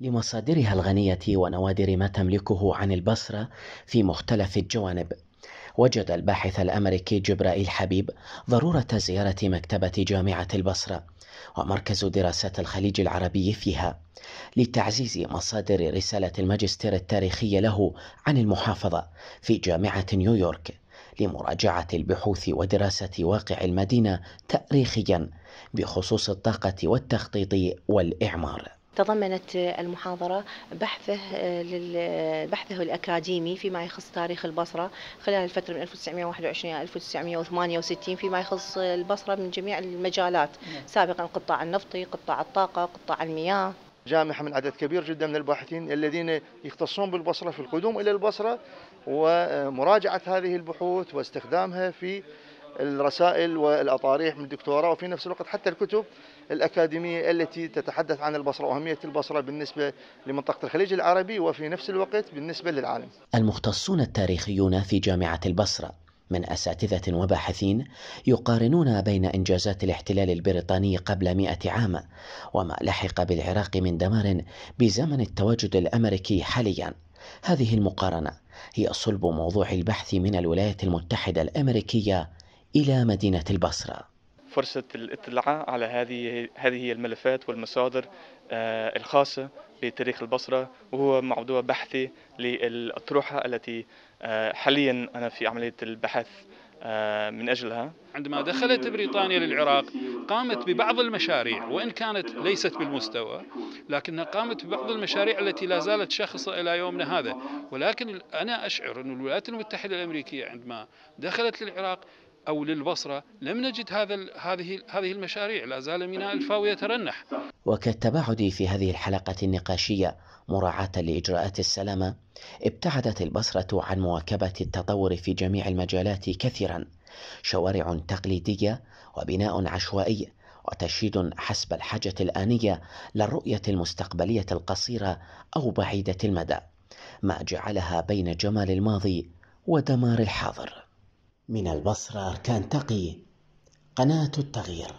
لمصادرها الغنية ونوادر ما تملكه عن البصرة في مختلف الجوانب وجد الباحث الأمريكي جبرائيل حبيب ضرورة زيارة مكتبة جامعة البصرة ومركز دراسات الخليج العربي فيها لتعزيز مصادر رسالة الماجستير التاريخية له عن المحافظة في جامعة نيويورك لمراجعة البحوث ودراسة واقع المدينة تاريخيا بخصوص الطاقة والتخطيط والإعمار تضمنت المحاضرة بحثه آه، آه، بحثه الأكاديمي فيما يخص تاريخ البصرة خلال الفترة من 1921 إلى 1968 فيما يخص البصرة من جميع المجالات نعم. سابقا القطاع النفطي قطاع الطاقة قطاع المياه جامعة من عدد كبير جدا من الباحثين الذين يختصون بالبصرة في القدوم إلى البصرة ومراجعة هذه البحوث واستخدامها في الرسائل والأطاريح من الدكتوراه وفي نفس الوقت حتى الكتب الأكاديمية التي تتحدث عن البصرة وأهمية البصرة بالنسبة لمنطقة الخليج العربي وفي نفس الوقت بالنسبة للعالم المختصون التاريخيون في جامعة البصرة من أساتذة وباحثين يقارنون بين إنجازات الاحتلال البريطاني قبل 100 عام وما لحق بالعراق من دمار بزمن التواجد الأمريكي حاليا هذه المقارنة هي صلب موضوع البحث من الولايات المتحدة الأمريكية إلى مدينة البصرة فرصة الاطلاع على هذه هذه الملفات والمصادر آه، الخاصة بتاريخ البصرة وهو موضوع بحثي للأطروحة التي آه، حاليا أنا في عملية البحث آه، من أجلها عندما دخلت بريطانيا للعراق قامت ببعض المشاريع وإن كانت ليست بالمستوى لكنها قامت ببعض المشاريع التي لا زالت شاخصة إلى يومنا هذا ولكن أنا أشعر أن الولايات المتحدة الأمريكية عندما دخلت للعراق أو للبصرة لم نجد هذا هذه هذه المشاريع لا زال ميناء الفاو يترنح وكالتباعد في هذه الحلقة النقاشية مراعاة لإجراءات السلامة ابتعدت البصرة عن مواكبة التطور في جميع المجالات كثيرا شوارع تقليدية وبناء عشوائي وتشييد حسب الحاجة الآنية للرؤية المستقبلية القصيرة أو بعيدة المدى ما جعلها بين جمال الماضي ودمار الحاضر من البصرة أركان تقي قناة التغيير